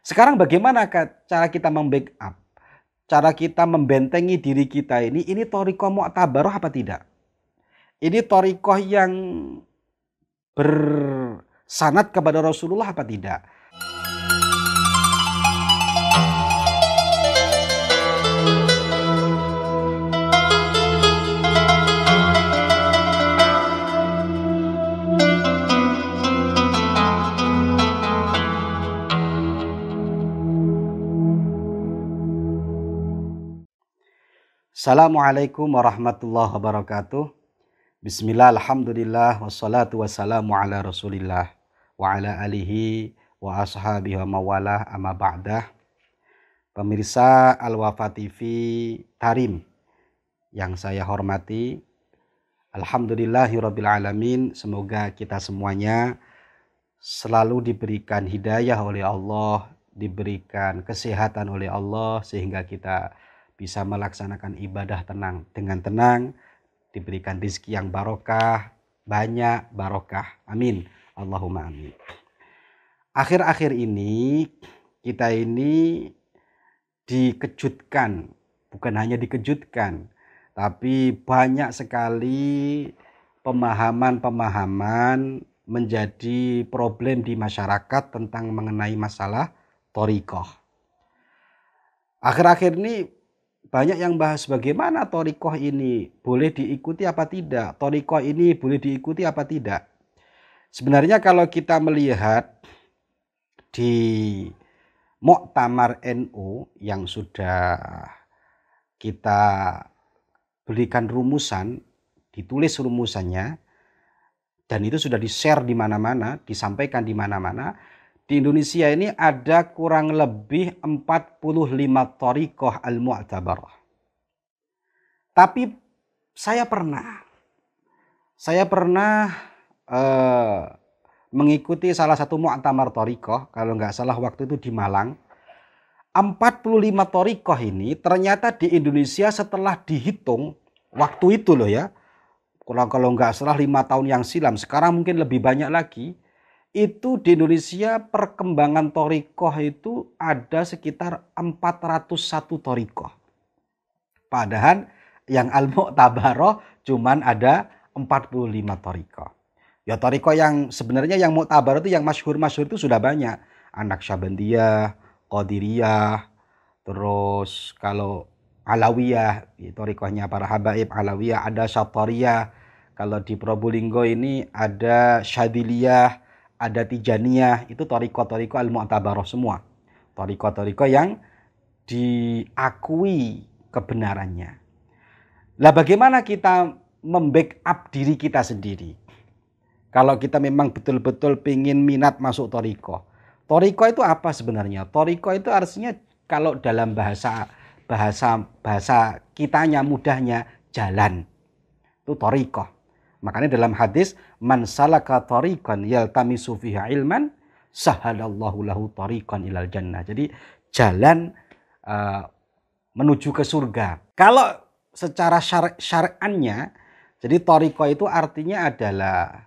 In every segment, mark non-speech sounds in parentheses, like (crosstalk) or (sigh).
Sekarang bagaimana cara kita membackup? Cara kita membentengi diri kita ini, ini toriko mu'tabaroh apa tidak? Ini torikoh yang bersanat kepada Rasulullah apa tidak? Assalamualaikum warahmatullahi wabarakatuh. Bismillah, alhamdulillah, wassalatu wassalamu ala rasulillah wa ala alihi wa ashabihi wa mawalah amma ba'dah. Pemirsa Al-Wafa TV Tarim yang saya hormati, Alhamdulillahirabbil alamin, semoga kita semuanya selalu diberikan hidayah oleh Allah, diberikan kesehatan oleh Allah sehingga kita bisa melaksanakan ibadah tenang dengan tenang, diberikan rizki yang barokah, banyak barokah. Amin. Allahumma amin. Akhir-akhir ini kita ini dikejutkan, bukan hanya dikejutkan, tapi banyak sekali pemahaman-pemahaman menjadi problem di masyarakat tentang mengenai masalah torikoh. Akhir-akhir ini banyak yang bahas bagaimana torikoh ini boleh diikuti apa tidak, torikoh ini boleh diikuti apa tidak. Sebenarnya kalau kita melihat di Muktamar NU yang sudah kita belikan rumusan, ditulis rumusannya, dan itu sudah di-share di mana-mana, disampaikan di mana-mana, di Indonesia ini ada kurang lebih 45 torikoh al-mu'tabarah. Tapi saya pernah, saya pernah eh, mengikuti salah satu mu'tamar torikoh, kalau nggak salah waktu itu di Malang. 45 torikoh ini ternyata di Indonesia setelah dihitung waktu itu loh ya, kalau nggak salah lima tahun yang silam, sekarang mungkin lebih banyak lagi, itu di Indonesia perkembangan torikoh itu ada sekitar 401 torikoh. Padahal yang al tabaroh cuman ada 45 torikoh. Ya torikoh yang sebenarnya yang mu'tabaroh itu yang masyhur-masyhur itu sudah banyak. Anak Syabandiyah, Qadiriyah, terus kalau Alawiyah, ya, torikohnya para habaib Alawiyah, ada Syatoriyah, kalau di Probolinggo ini ada Syadiliyah, ada Tijaniyah, itu toriko-toriko al-mu'tabaroh semua. Toriko-toriko yang diakui kebenarannya. Lah bagaimana kita membackup diri kita sendiri? Kalau kita memang betul-betul pingin minat masuk toriko. Toriko itu apa sebenarnya? Toriko itu artinya kalau dalam bahasa bahasa bahasa kitanya mudahnya jalan. Itu toriko. Makanya dalam hadis man salaka tariqan yaltamisu fiha ilman sahalallahu lahu tariqan ilal jannah. Jadi jalan uh, menuju ke surga. Kalau secara syar'annya jadi toriko itu artinya adalah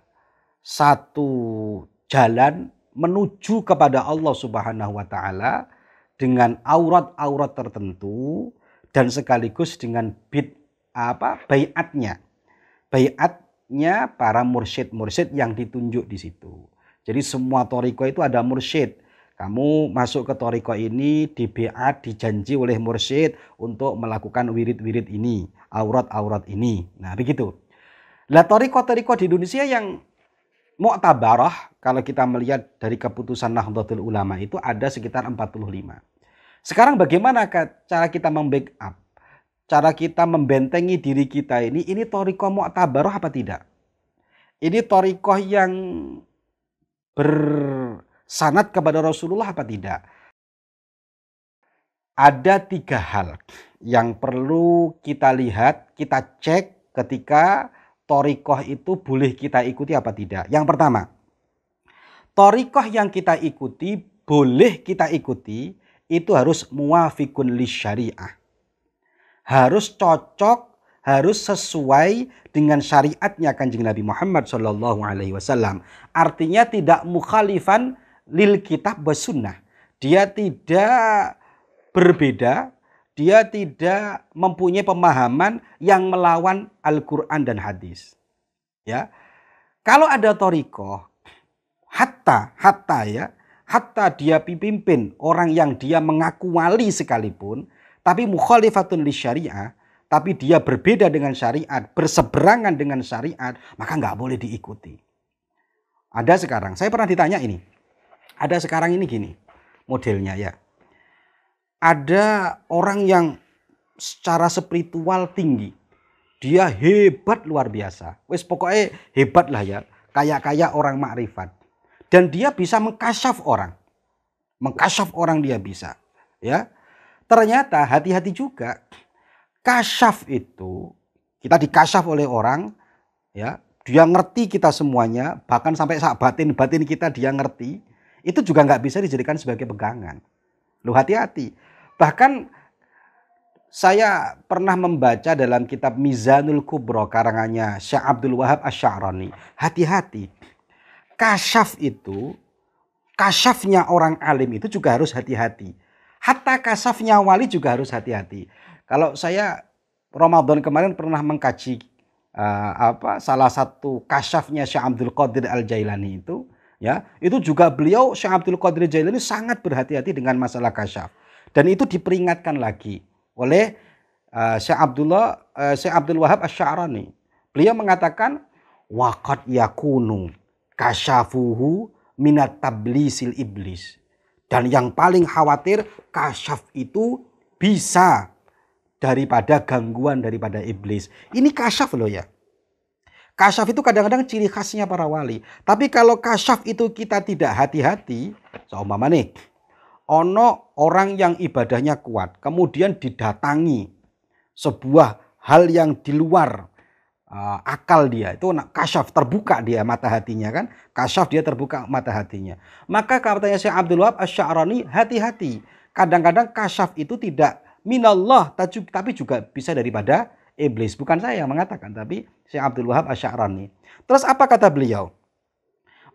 satu jalan menuju kepada Allah Subhanahu wa taala dengan aurat-aurat tertentu dan sekaligus dengan bid apa baiatnya. Baiat nya para mursyid-mursyid yang ditunjuk di situ. Jadi semua toriko itu ada mursyid. Kamu masuk ke toriko ini di BA dijanji oleh mursyid untuk melakukan wirid-wirid ini, aurat-aurat ini. Nah begitu. Lah toriko-toriko di Indonesia yang Mu'tabarah kalau kita melihat dari keputusan Nahdlatul Ulama itu ada sekitar 45. Sekarang bagaimana cara kita membackup? cara kita membentengi diri kita ini, ini toriko mu'tabaroh apa tidak? Ini toriko yang bersanat kepada Rasulullah apa tidak? Ada tiga hal yang perlu kita lihat, kita cek ketika torikoh itu boleh kita ikuti apa tidak. Yang pertama, torikoh yang kita ikuti, boleh kita ikuti, itu harus muafikun li syariah harus cocok, harus sesuai dengan syariatnya Kanjeng Nabi Muhammad Shallallahu alaihi wasallam. Artinya tidak mukhalifan lil kitab was Dia tidak berbeda, dia tidak mempunyai pemahaman yang melawan Al-Qur'an dan hadis. Ya. Kalau ada toriko, hatta, hatta ya, hatta dia pimpin orang yang dia mengaku wali sekalipun, tapi mukhalifatun li syariah, tapi dia berbeda dengan syariat, berseberangan dengan syariat, maka nggak boleh diikuti. Ada sekarang, saya pernah ditanya ini. Ada sekarang ini gini, modelnya ya. Ada orang yang secara spiritual tinggi. Dia hebat luar biasa. Wes pokoknya hebat lah ya. Kayak-kayak orang makrifat. Dan dia bisa mengkasyaf orang. Mengkasyaf orang dia bisa. Ya Ternyata hati-hati juga. Kasyaf itu kita dikasyaf oleh orang ya, dia ngerti kita semuanya, bahkan sampai saat batin batin kita dia ngerti. Itu juga nggak bisa dijadikan sebagai pegangan. Lu hati-hati. Bahkan saya pernah membaca dalam kitab Mizanul Kubro karangannya Syekh Abdul Wahab Asy'arani. Hati-hati. Kasyaf itu, kasyafnya orang alim itu juga harus hati-hati. Hatta kasafnya wali juga harus hati-hati. Kalau saya Ramadan kemarin pernah mengkaji uh, apa salah satu kasafnya Syekh Abdul Qadir Al Jailani itu, ya itu juga beliau Syekh Abdul Qadir Al Jailani sangat berhati-hati dengan masalah kasaf dan itu diperingatkan lagi oleh uh, Syekh Abdullah uh, Syekh Abdul Wahab asy Beliau mengatakan waqad yakunu kasyafuhu minat tablisil iblis dan yang paling khawatir kasyaf itu bisa daripada gangguan daripada iblis. Ini kasyaf loh ya. Kasyaf itu kadang-kadang ciri khasnya para wali. Tapi kalau kasyaf itu kita tidak hati-hati, seumpama so, nih, ono orang yang ibadahnya kuat, kemudian didatangi sebuah hal yang di luar uh, akal dia itu nak kasyaf terbuka dia mata hatinya kan kasyaf dia terbuka mata hatinya maka katanya Syekh Abdul Wahab Asy'arani hati-hati kadang-kadang kasyaf itu tidak minallah tapi juga bisa daripada iblis bukan saya yang mengatakan tapi Syekh Abdul Wahab Asy'arani terus apa kata beliau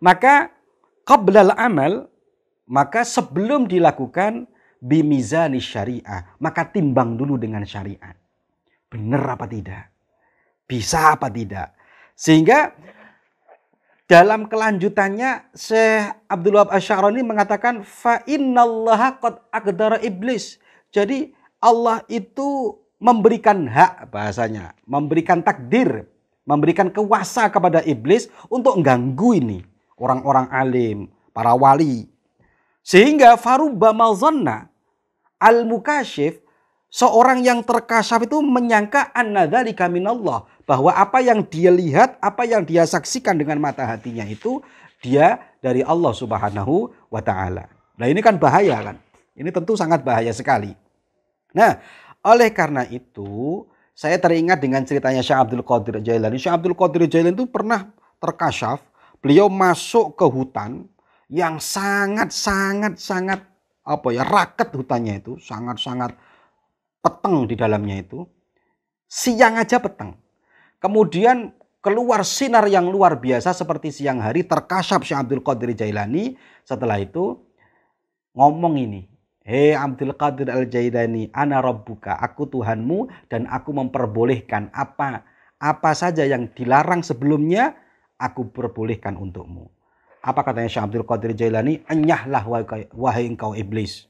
maka qablal amal maka sebelum dilakukan bimizani syariah maka timbang dulu dengan syariat benar apa tidak bisa apa tidak? Sehingga dalam kelanjutannya Syekh Abdul Wahab Asy'arani mengatakan fa innallaha qad aqdara iblis. Jadi Allah itu memberikan hak bahasanya, memberikan takdir, memberikan kuasa kepada iblis untuk mengganggu ini orang-orang alim, para wali. Sehingga faruba malzanna al mukasyif seorang yang terkasyaf itu menyangka annadzalika minallah bahwa apa yang dia lihat, apa yang dia saksikan dengan mata hatinya itu dia dari Allah Subhanahu wa taala. Nah, ini kan bahaya kan. Ini tentu sangat bahaya sekali. Nah, oleh karena itu saya teringat dengan ceritanya Syekh Abdul Qadir Jailani. Syekh Abdul Qadir Jailani itu pernah terkasyaf, beliau masuk ke hutan yang sangat sangat sangat apa ya raket hutannya itu sangat sangat peteng di dalamnya itu siang aja peteng Kemudian keluar sinar yang luar biasa seperti siang hari terkasap Syekh Abdul Qadir Jailani. Setelah itu ngomong ini. Hei Abdul Qadir Al-Jailani, ana rabbuka, aku Tuhanmu dan aku memperbolehkan apa apa saja yang dilarang sebelumnya aku perbolehkan untukmu. Apa katanya Syekh Abdul Qadir Jailani? Enyahlah wahai engkau iblis.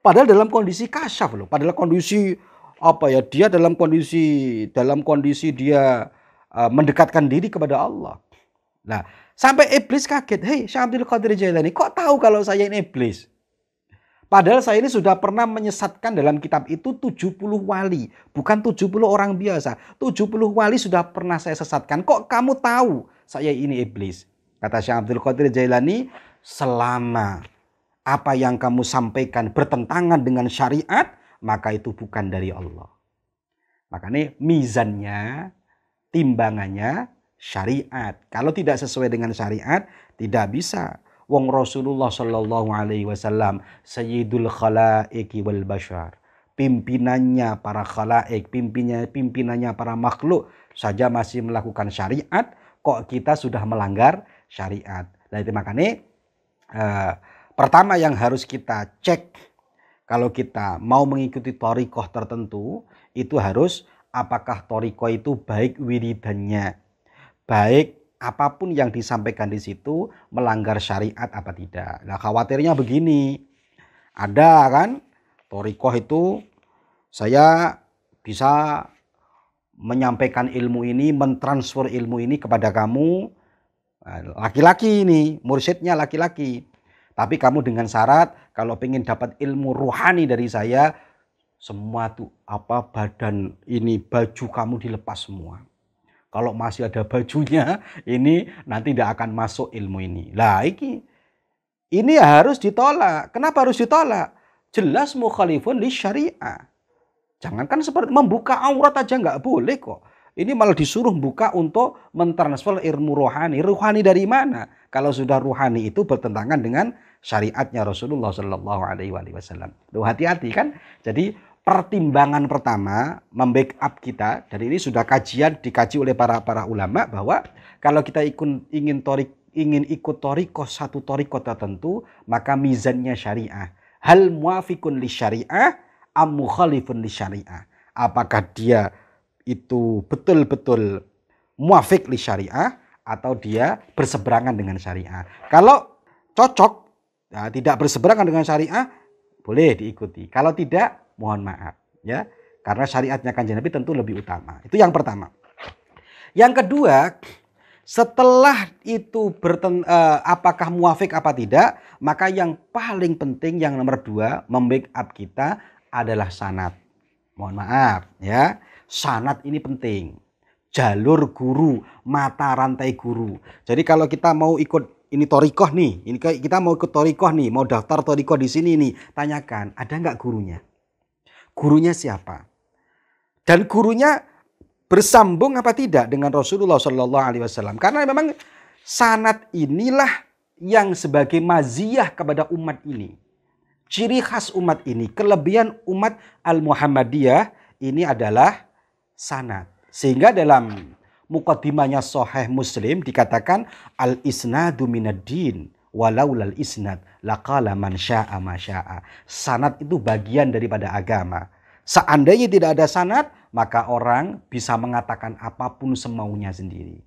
Padahal dalam kondisi kasyaf loh, padahal kondisi apa ya dia dalam kondisi dalam kondisi dia uh, mendekatkan diri kepada Allah. Nah, sampai iblis kaget, "Hei, Syamdil Qadir Jailani, kok tahu kalau saya ini iblis?" Padahal saya ini sudah pernah menyesatkan dalam kitab itu 70 wali, bukan 70 orang biasa. 70 wali sudah pernah saya sesatkan. Kok kamu tahu saya ini iblis? Kata Syekh Abdul Qadir Jailani, selama apa yang kamu sampaikan bertentangan dengan syariat, maka itu bukan dari Allah. Makanya mizannya, timbangannya syariat. Kalau tidak sesuai dengan syariat, tidak bisa. Wong Rasulullah Shallallahu Alaihi Wasallam Sayyidul Khalaiki wal Bashar pimpinannya para khalaik, pimpinnya pimpinannya para makhluk saja masih melakukan syariat, kok kita sudah melanggar syariat. Nah itu makanya eh, pertama yang harus kita cek kalau kita mau mengikuti torikoh tertentu, itu harus apakah toriko itu baik wiridannya, baik apapun yang disampaikan di situ melanggar syariat apa tidak. Nah khawatirnya begini, ada kan torikoh itu saya bisa menyampaikan ilmu ini, mentransfer ilmu ini kepada kamu, nah, laki-laki ini, mursyidnya laki-laki. Tapi kamu dengan syarat kalau ingin dapat ilmu ruhani dari saya, semua tuh apa badan ini baju kamu dilepas semua. Kalau masih ada bajunya, (laughs) ini nanti tidak akan masuk ilmu ini. Lah ini ini harus ditolak. Kenapa harus ditolak? Jelas mukhalifun li syariah. Jangankan seperti membuka aurat aja nggak boleh kok. Ini malah disuruh buka untuk mentransfer ilmu rohani. Rohani dari mana? Kalau sudah rohani itu bertentangan dengan syariatnya Rasulullah Shallallahu Alaihi Wasallam. Lu hati-hati kan. Jadi pertimbangan pertama membackup kita dan ini sudah kajian dikaji oleh para para ulama bahwa kalau kita ikut, ingin torik ingin ikut toriko satu toriko tertentu maka mizannya syariah hal muafikun li syariah am mukhalifun li syariah apakah dia itu betul-betul muafik li syariah atau dia berseberangan dengan syariah kalau cocok ya, tidak berseberangan dengan syariah boleh diikuti. Kalau tidak mohon maaf ya karena syariatnya kanjeng Nabi tentu lebih utama. Itu yang pertama. Yang kedua, setelah itu berten, eh, apakah muafik apa tidak, maka yang paling penting yang nomor dua membackup kita adalah sanat. Mohon maaf ya, sanat ini penting. Jalur guru, mata rantai guru. Jadi kalau kita mau ikut ini torikoh nih, ini kita mau ikut torikoh nih, mau daftar torikoh di sini nih. Tanyakan, ada nggak gurunya? Gurunya siapa? Dan gurunya bersambung apa tidak dengan Rasulullah Shallallahu Alaihi Wasallam? Karena memang sanat inilah yang sebagai maziyah kepada umat ini. Ciri khas umat ini, kelebihan umat Al-Muhammadiyah ini adalah sanat. Sehingga dalam mukaddimahnya soheh Muslim dikatakan al isnadu minaddin walaulal isnad laqala man syaa masyaa. Sanad itu bagian daripada agama. Seandainya tidak ada sanad, maka orang bisa mengatakan apapun semaunya sendiri.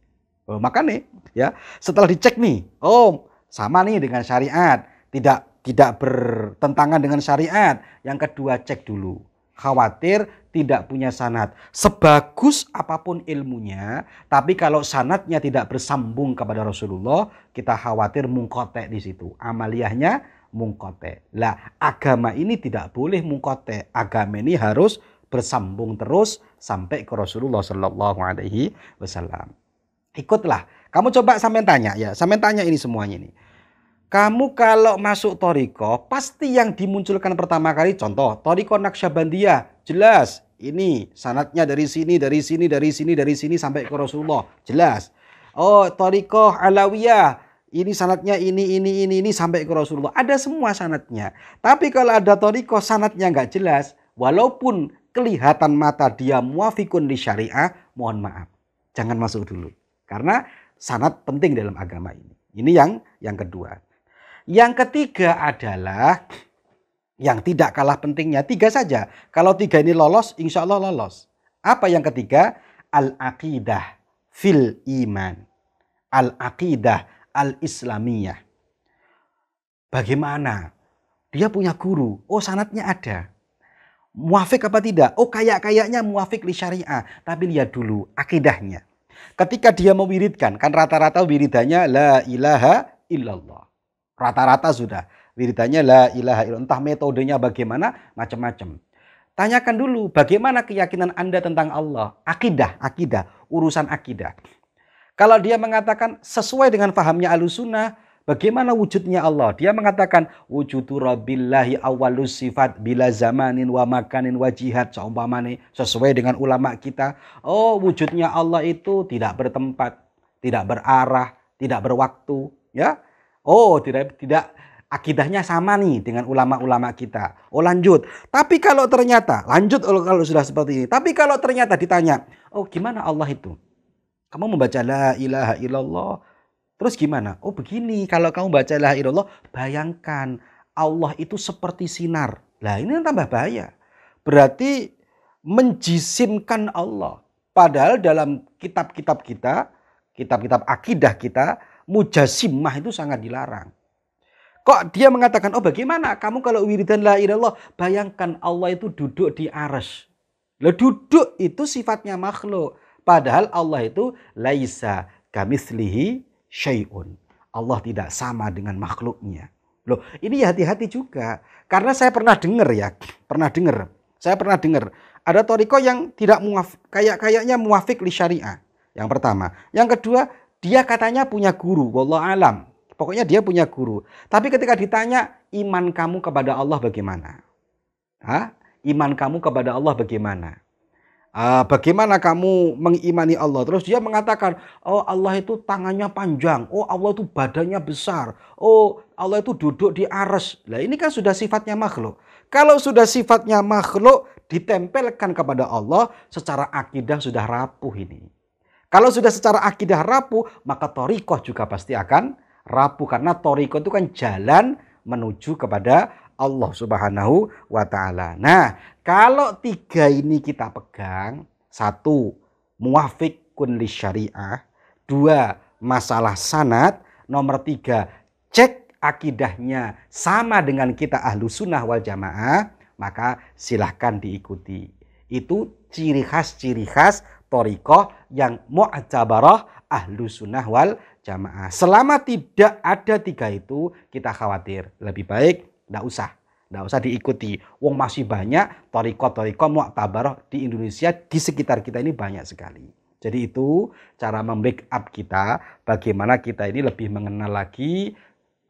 Oh, nih ya, setelah dicek nih, oh sama nih dengan syariat, tidak tidak bertentangan dengan syariat. Yang kedua cek dulu. Khawatir tidak punya sanat. Sebagus apapun ilmunya, tapi kalau sanatnya tidak bersambung kepada Rasulullah, kita khawatir mungkotek di situ. Amaliyahnya mungkotek. Lah agama ini tidak boleh mungkotek. Agama ini harus bersambung terus sampai ke Rasulullah Shallallahu Alaihi Wasallam. Ikutlah. Kamu coba sampai tanya ya, sampai tanya ini semuanya nih kamu kalau masuk toriko, pasti yang dimunculkan pertama kali, contoh, toriko naksabandia jelas. Ini sanatnya dari sini, dari sini, dari sini, dari sini sampai ke Rasulullah, jelas. Oh, toriko Alawiyah, ini sanatnya ini, ini, ini, ini sampai ke Rasulullah. Ada semua sanatnya. Tapi kalau ada toriko sanatnya nggak jelas, walaupun kelihatan mata dia muafikun di syariah, mohon maaf. Jangan masuk dulu. Karena sanat penting dalam agama ini. Ini yang yang kedua. Yang ketiga adalah yang tidak kalah pentingnya tiga saja. Kalau tiga ini lolos, insya Allah lolos. Apa yang ketiga? Al-aqidah fil iman. Al-aqidah al-islamiyah. Bagaimana? Dia punya guru. Oh sanatnya ada. Muafik apa tidak? Oh kayak-kayaknya muafik li syariah. Tapi lihat dulu akidahnya. Ketika dia mewiridkan, kan rata-rata wiridannya la ilaha illallah. Rata-rata sudah. Wiridannya la ilaha illallah. Entah metodenya bagaimana, macam-macam. Tanyakan dulu bagaimana keyakinan Anda tentang Allah. Akidah, akidah, urusan akidah. Kalau dia mengatakan sesuai dengan fahamnya alusunah, Bagaimana wujudnya Allah? Dia mengatakan wujudu rabbillahi awalus sifat bila zamanin wa makanin wa jihad Seumpamanya sesuai dengan ulama kita. Oh, wujudnya Allah itu tidak bertempat, tidak berarah, tidak berwaktu, ya. Oh, tidak tidak akidahnya sama nih dengan ulama-ulama kita. Oh lanjut. Tapi kalau ternyata lanjut kalau sudah seperti ini. Tapi kalau ternyata ditanya, oh gimana Allah itu? Kamu membaca la ilaha illallah. Terus gimana? Oh begini, kalau kamu baca la ilaha illallah, bayangkan Allah itu seperti sinar. Nah ini tambah bahaya. Berarti menjisimkan Allah. Padahal dalam kitab-kitab kita, kitab-kitab akidah kita, mujasimah itu sangat dilarang. Kok dia mengatakan, oh bagaimana kamu kalau wiridan la ilallah, bayangkan Allah itu duduk di aras. Lo duduk itu sifatnya makhluk. Padahal Allah itu laisa kamislihi syai'un. Allah tidak sama dengan makhluknya. Loh, ini ya hati-hati juga. Karena saya pernah dengar ya, pernah dengar. Saya pernah dengar ada toriko yang tidak muaf, kayak kayaknya muafik li syariah. Yang pertama, yang kedua dia katanya punya guru, wallah alam. Pokoknya dia punya guru. Tapi ketika ditanya iman kamu kepada Allah bagaimana? Hah? Iman kamu kepada Allah bagaimana? Uh, bagaimana kamu mengimani Allah? Terus dia mengatakan, oh Allah itu tangannya panjang, oh Allah itu badannya besar, oh Allah itu duduk di aras. Nah ini kan sudah sifatnya makhluk. Kalau sudah sifatnya makhluk, ditempelkan kepada Allah secara akidah sudah rapuh ini. Kalau sudah secara akidah rapuh, maka toriko juga pasti akan rapuh. Karena toriko itu kan jalan menuju kepada Allah subhanahu wa ta'ala. Nah, kalau tiga ini kita pegang, satu, muafik kunli syariah. Dua, masalah sanat. Nomor tiga, cek akidahnya sama dengan kita ahlu sunnah wal jamaah. Maka silahkan diikuti. Itu ciri khas-ciri khas toriko yang mu'tabarah ahlu sunnah wal jamaah. Selama tidak ada tiga itu kita khawatir. Lebih baik tidak usah. Tidak usah diikuti. Wong masih banyak toriko-toriko mu'tabarah di Indonesia di sekitar kita ini banyak sekali. Jadi itu cara membackup up kita bagaimana kita ini lebih mengenal lagi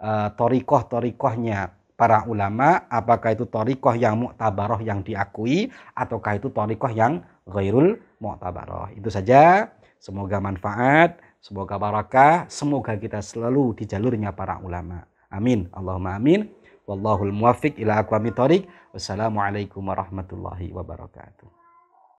uh, eh, torikoh-torikohnya para ulama apakah itu torikoh yang mu'tabaroh yang diakui ataukah itu torikoh yang ghairul mu'tabaroh. Itu saja. Semoga manfaat, semoga barakah, semoga kita selalu di jalurnya para ulama. Amin. Allahumma amin. Wallahul muwafiq ila aqwamit thoriq. Wassalamualaikum warahmatullahi wabarakatuh.